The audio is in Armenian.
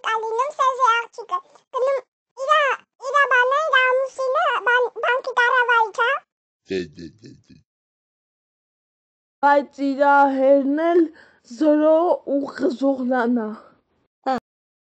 աղջիկ, ալինում սեզի աղջիկը, գնում իրա, իրա բանը, իրա ամուսինը, բանկի տարավայի, չա։ հա։ Դե, դե, դե, դե։ Բայց իրա հերնել զրո ու գզողնանա։